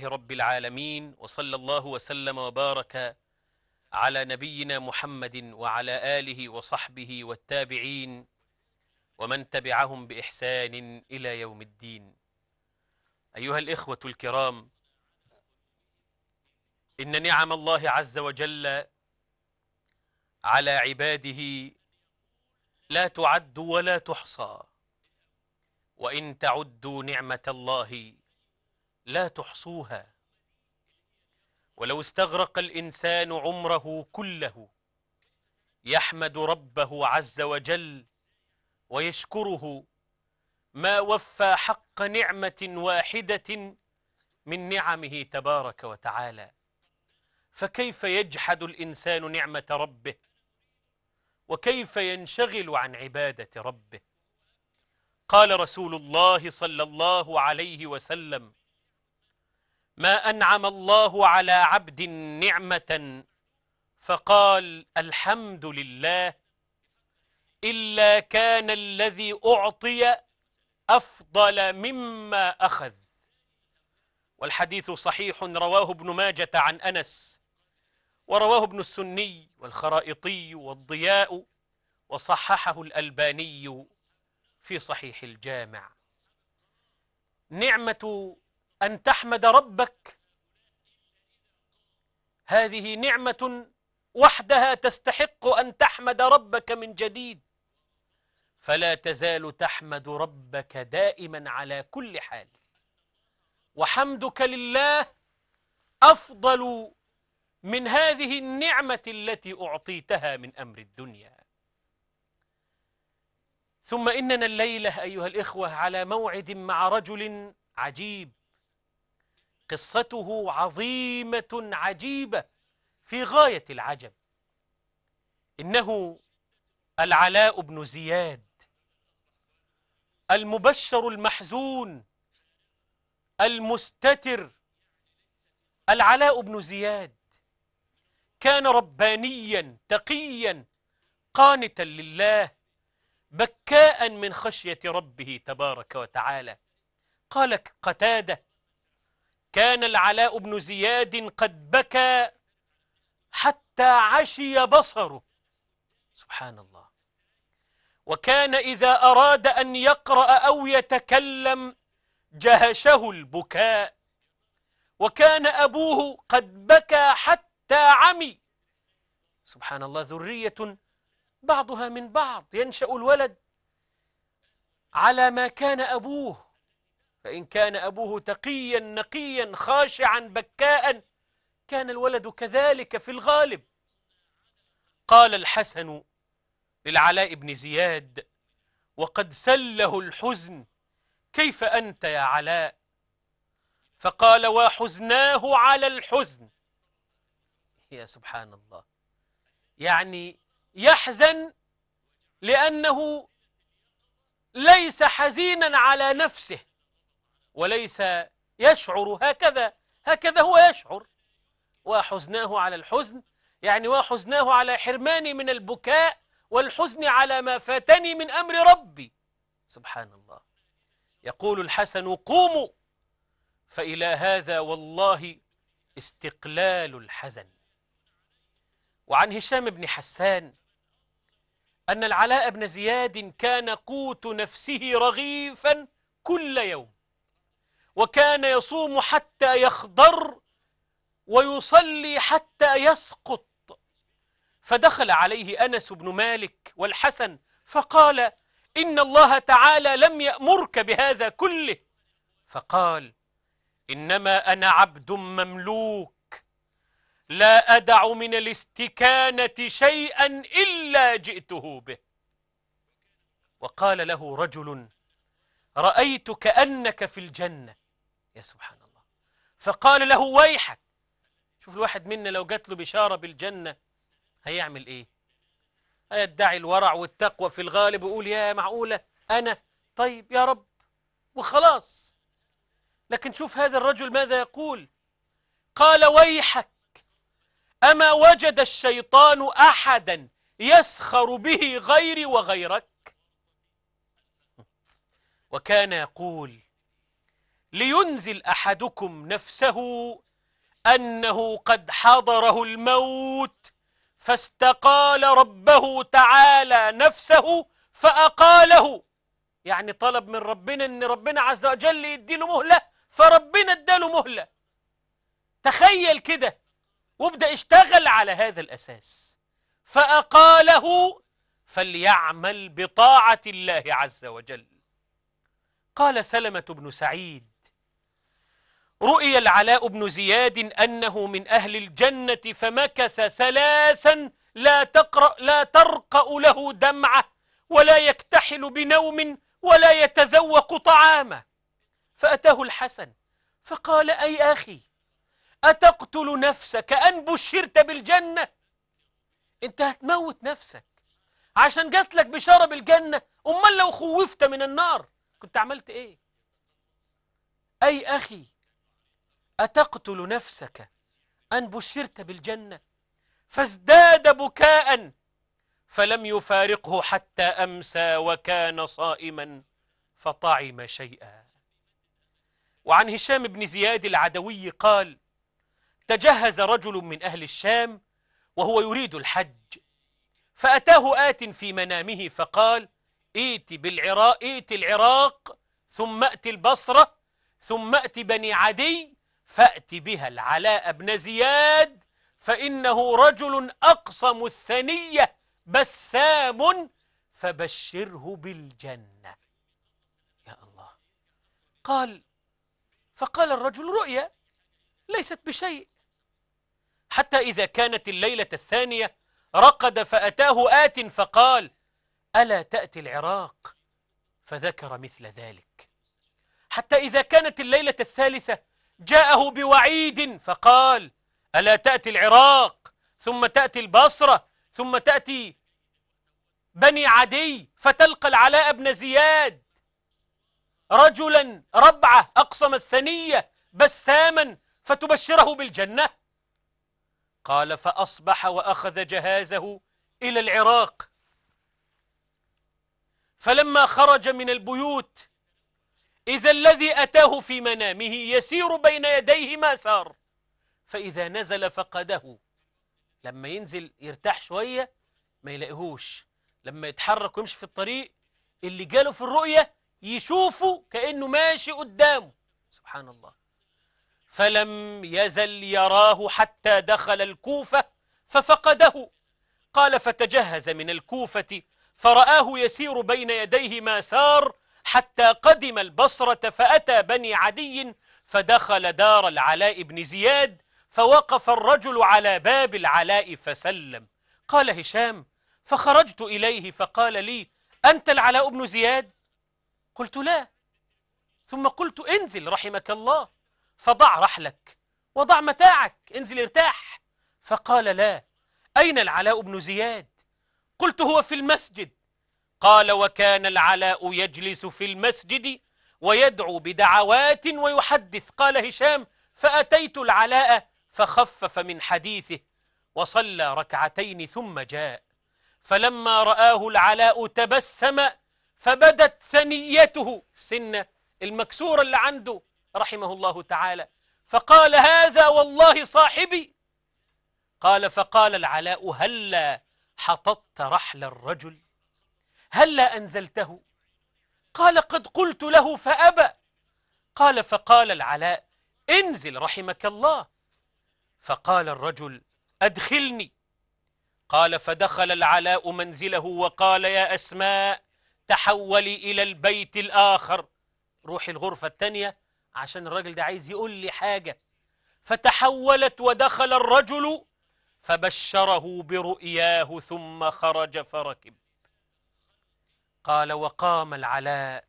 لله رب العالمين وصلى الله وسلم وبارك على نبينا محمد وعلى آله وصحبه والتابعين ومن تبعهم بإحسان إلى يوم الدين أيها الإخوة الكرام إن نعم الله عز وجل على عباده لا تعد ولا تحصى وإن تعدوا نعمة الله لا تحصوها ولو استغرق الإنسان عمره كله يحمد ربه عز وجل ويشكره ما وفى حق نعمة واحدة من نعمه تبارك وتعالى فكيف يجحد الإنسان نعمة ربه وكيف ينشغل عن عبادة ربه قال رسول الله صلى الله عليه وسلم ما أنعم الله على عبد نعمة فقال الحمد لله إلا كان الذي أعطي أفضل مما أخذ والحديث صحيح رواه ابن ماجة عن أنس ورواه ابن السني والخرائطي والضياء وصححه الألباني في صحيح الجامع نعمة أن تحمد ربك هذه نعمة وحدها تستحق أن تحمد ربك من جديد فلا تزال تحمد ربك دائما على كل حال وحمدك لله أفضل من هذه النعمة التي أعطيتها من أمر الدنيا ثم إننا الليلة أيها الإخوة على موعد مع رجل عجيب قصته عظيمة عجيبة في غاية العجب إنه العلاء بن زياد المبشر المحزون المستتر العلاء بن زياد كان ربانيا تقيا قانتا لله بكاء من خشية ربه تبارك وتعالى قال قتاده كان العلاء بن زياد قد بكى حتى عشي بصره سبحان الله وكان إذا أراد أن يقرأ أو يتكلم جهشه البكاء وكان أبوه قد بكى حتى عمي سبحان الله ذرية بعضها من بعض ينشأ الولد على ما كان أبوه فإن كان أبوه تقيا نقيا خاشعا بكاء كان الولد كذلك في الغالب قال الحسن للعلاء بن زياد وقد سله الحزن كيف أنت يا علاء فقال وحزناه على الحزن يا سبحان الله يعني يحزن لأنه ليس حزينا على نفسه وليس يشعر هكذا هكذا هو يشعر وحزناه على الحزن يعني وحزناه على حرماني من البكاء والحزن على ما فاتني من أمر ربي سبحان الله يقول الحسن قوموا فإلى هذا والله استقلال الحزن وعن هشام بن حسان أن العلاء بن زياد كان قوت نفسه رغيفا كل يوم وكان يصوم حتى يخضر ويصلي حتى يسقط فدخل عليه أنس بن مالك والحسن فقال إن الله تعالى لم يأمرك بهذا كله فقال إنما أنا عبد مملوك لا أدع من الاستكانة شيئا إلا جئته به وقال له رجل رأيت كأنك في الجنة يا سبحان الله فقال له ويحك شوف الواحد منا لو جات له بشارة بالجنة هيعمل إيه هيدعي الورع والتقوى في الغالب ويقول يا معقولة أنا طيب يا رب وخلاص لكن شوف هذا الرجل ماذا يقول قال ويحك أما وجد الشيطان أحدا يسخر به غيري وغيرك وكان يقول لينزل أحدكم نفسه أنه قد حضره الموت فاستقال ربه تعالى نفسه فأقاله يعني طلب من ربنا أن ربنا عز وجل يديله مهلة فربنا اداله مهلة تخيل كده وابدأ اشتغل على هذا الأساس فأقاله فليعمل بطاعة الله عز وجل قال سلمة بن سعيد رؤي العلاء بن زياد أنه من أهل الجنة فمكث ثلاثا لا, تقرأ لا ترقأ له دمعة ولا يكتحل بنوم ولا يتذوق طعامه فأتاه الحسن فقال أي أخي أتقتل نفسك أن بشرت بالجنة أنت هتموت نفسك عشان جات لك بشارة بالجنة أمال لو خوفت من النار كنت عملت إيه أي أخي أتقتل نفسك أن بشرت بالجنة فازداد بكاء فلم يفارقه حتى أمسى وكان صائما فطعم شيئا وعن هشام بن زياد العدوي قال تجهز رجل من أهل الشام وهو يريد الحج فأتاه آت في منامه فقال ائت بالعراق ائت العراق ثم أتي البصرة ثم أتي بني عدي فأت بها العلاء بن زياد فإنه رجل أقسم الثنية بسام فبشره بالجنة يا الله قال فقال الرجل رؤيا ليست بشيء حتى إذا كانت الليلة الثانية رقد فأتاه آت فقال ألا تأتي العراق فذكر مثل ذلك حتى إذا كانت الليلة الثالثة جاءه بوعيد فقال ألا تأتي العراق ثم تأتي البصرة ثم تأتي بني عدي فتلقى العلاء بن زياد رجلا ربعة أقسم الثنية بساما فتبشره بالجنة قال فأصبح وأخذ جهازه إلى العراق فلما خرج من البيوت إذا الذي أتاه في منامه يسير بين يديه ما سار فإذا نزل فقده لما ينزل يرتاح شوية ما يلاقيهوش لما يتحرك ويمشي في الطريق اللي جاله في الرؤية يشوفه كأنه ماشي قدامه سبحان الله فلم يزل يراه حتى دخل الكوفة ففقده قال فتجهز من الكوفة فرآه يسير بين يديه ما سار حتى قدم البصرة فأتى بني عدي فدخل دار العلاء بن زياد فوقف الرجل على باب العلاء فسلم قال هشام فخرجت إليه فقال لي أنت العلاء بن زياد قلت لا ثم قلت انزل رحمك الله فضع رحلك وضع متاعك انزل ارتاح فقال لا أين العلاء بن زياد قلت هو في المسجد قال وكان العلاء يجلس في المسجد ويدعو بدعوات ويحدث قال هشام فأتيت العلاء فخفف من حديثه وصلى ركعتين ثم جاء فلما رآه العلاء تبسم فبدت ثنيته سنة المكسورة اللي عنده رحمه الله تعالى فقال هذا والله صاحبي قال فقال العلاء هلا حططت رحل الرجل هلا أنزلته قال قد قلت له فأبى قال فقال العلاء انزل رحمك الله فقال الرجل أدخلني قال فدخل العلاء منزله وقال يا أسماء تحولي إلى البيت الآخر روحي الغرفة الثانية عشان الراجل ده عايز يقول لي حاجة فتحولت ودخل الرجل فبشره برؤياه ثم خرج فركب قال وقام العلاء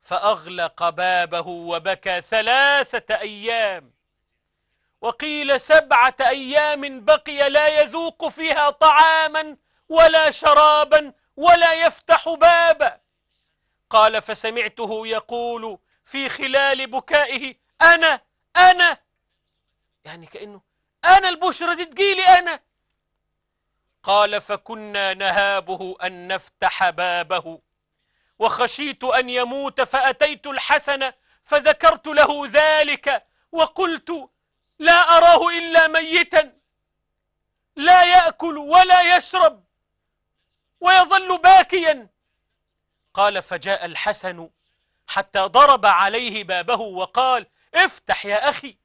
فأغلق بابه وبكى ثلاثة أيام وقيل سبعة أيام بقي لا يذوق فيها طعاما ولا شرابا ولا يفتح بابا قال فسمعته يقول في خلال بكائه أنا أنا يعني كأنه أنا البشرة دي تجيلي أنا قال فكنا نهابه أن نفتح بابه وخشيت أن يموت فأتيت الحسن فذكرت له ذلك وقلت لا أراه إلا ميتا لا يأكل ولا يشرب ويظل باكيا قال فجاء الحسن حتى ضرب عليه بابه وقال افتح يا أخي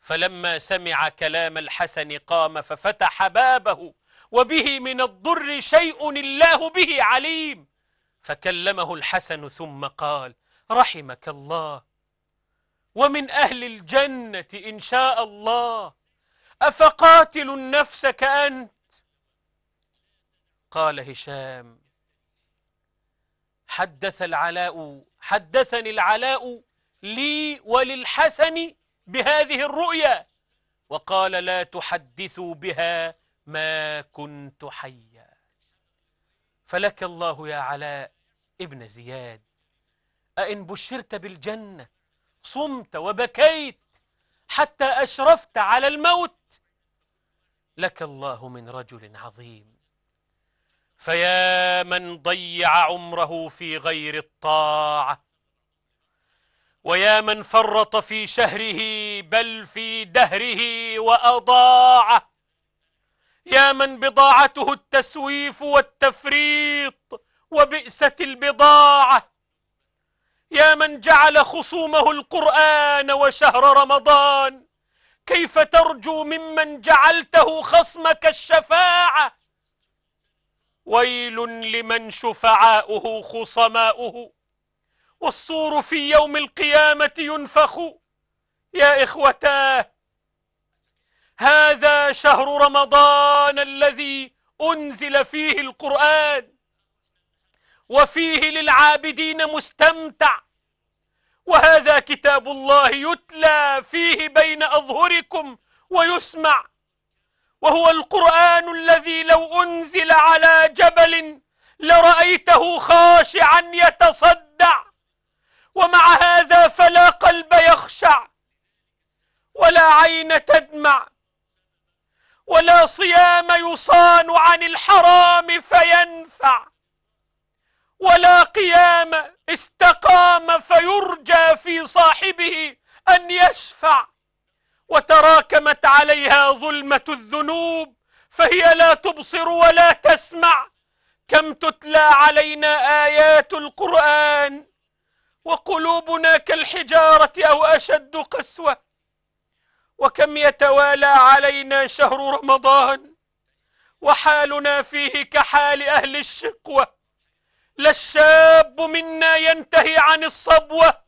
فلما سمع كلام الحسن قام ففتح بابه وبه من الضر شيء الله به عليم فكلمه الحسن ثم قال رحمك الله ومن أهل الجنة إن شاء الله أفقاتل النفس كأنت قال هشام حدث العلاء حدثني العلاء لي وللحسن بهذه الرؤيا وقال لا تحدثوا بها ما كنت حيا فلك الله يا علاء ابن زياد أئن بشرت بالجنة صمت وبكيت حتى أشرفت على الموت لك الله من رجل عظيم فيا من ضيع عمره في غير الطاعة ويا من فرط في شهره بل في دهره وأضاعه يا من بضاعته التسويف والتفريط وبئست البضاعه يا من جعل خصومه القران وشهر رمضان كيف ترجو ممن جعلته خصمك الشفاعه ويل لمن شفعاؤه خصماؤه والصور في يوم القيامه ينفخ يا اخوتاه هذا شهر رمضان الذي أنزل فيه القرآن وفيه للعابدين مستمتع وهذا كتاب الله يتلى فيه بين أظهركم ويسمع وهو القرآن الذي لو أنزل على جبل لرأيته خاشعا يتصدع ومع هذا فلا قلب يخشع ولا عين تدمع ولا صيام يصان عن الحرام فينفع ولا قيام استقام فيرجى في صاحبه أن يشفع وتراكمت عليها ظلمة الذنوب فهي لا تبصر ولا تسمع كم تتلى علينا آيات القرآن وقلوبنا كالحجارة أو أشد قسوة وكم يتوالى علينا شهر رمضان وحالنا فيه كحال أهل الشقوة لا الشاب منا ينتهي عن الصبوة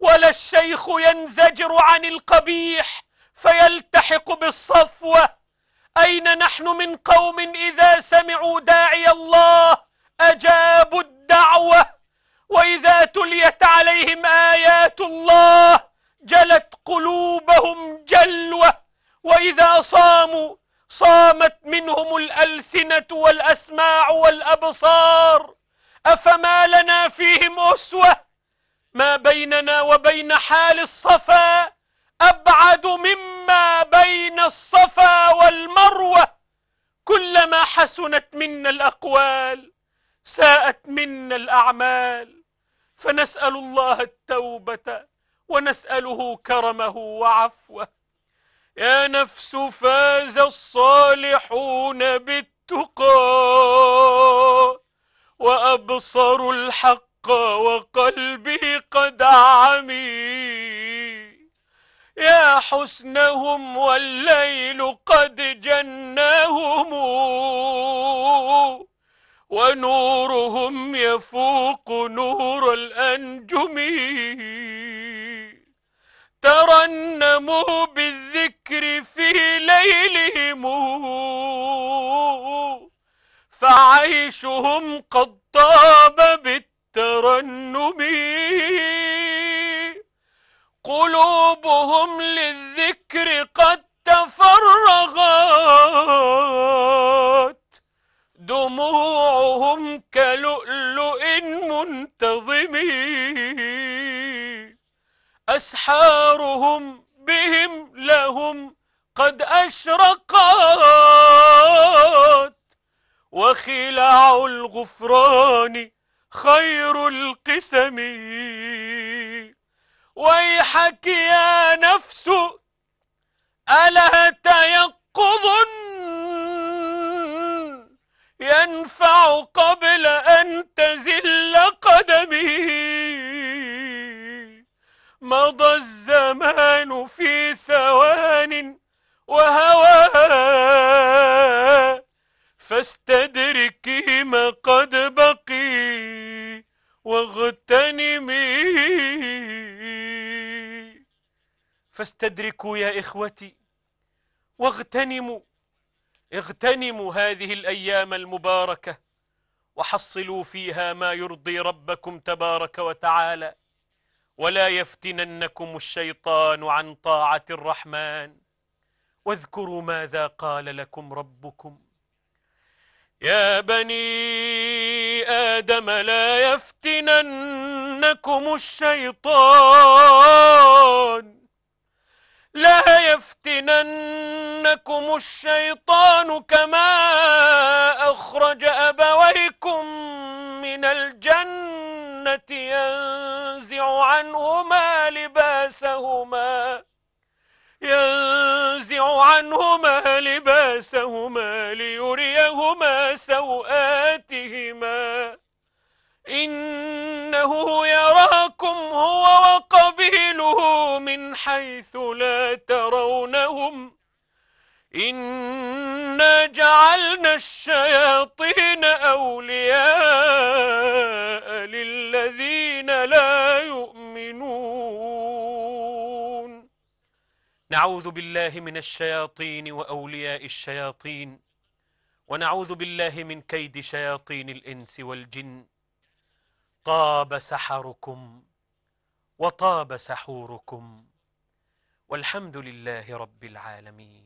ولا الشيخ ينزجر عن القبيح فيلتحق بالصفوة أين نحن من قوم إذا سمعوا داعي الله أجابوا الدعوة وإذا تليت عليهم آيات الله جلت قلوبهم واذا صاموا صامت منهم الالسنه والاسماع والابصار افما لنا فيهم اسوه ما بيننا وبين حال الصفا ابعد مما بين الصفا والمروه كلما حسنت منا الاقوال ساءت منا الاعمال فنسال الله التوبه ونساله كرمه وعفوه يا نفس فاز الصالحون بالتقى وأبصروا الحق وقلبي قد عمي يا حسنهم والليل قد جناهم ونورهم يفوق نور الأنجم ترنموا ب الذكر في ليلهم فعيشهم قد طاب بالترنم قلوبهم للذكر قد تفرغت دموعهم كلؤلؤ منتظم أسحارهم بهم لهم قد أشرقت وخلع الغفران خير القسم ويحك يا نفس ألا تيقظ ينفع قبل أن تزل قدمي مضى الزمان في ثوان وهوى فاستدركي ما قد بقي واغتنمي فاستدركوا يا إخوتي واغتنموا اغتنموا هذه الأيام المباركة وحصلوا فيها ما يرضي ربكم تبارك وتعالى ولا يفتننكم الشيطان عن طاعة الرحمن واذكروا ماذا قال لكم ربكم يا بني آدم لا يفتننكم الشيطان لا يفتننكم الشيطان كما أخرج أبويكم من الجنة الجنة ينزع عنهما لباسهما ينزع عنهما لباسهما ليريهما سوآتهما إنه يراكم هو وقبيله من حيث لا ترونهم إنا جعلنا الشياطين أولياء للذين لا يؤمنون نعوذ بالله من الشياطين وأولياء الشياطين ونعوذ بالله من كيد شياطين الإنس والجن طاب سحركم وطاب سحوركم والحمد لله رب العالمين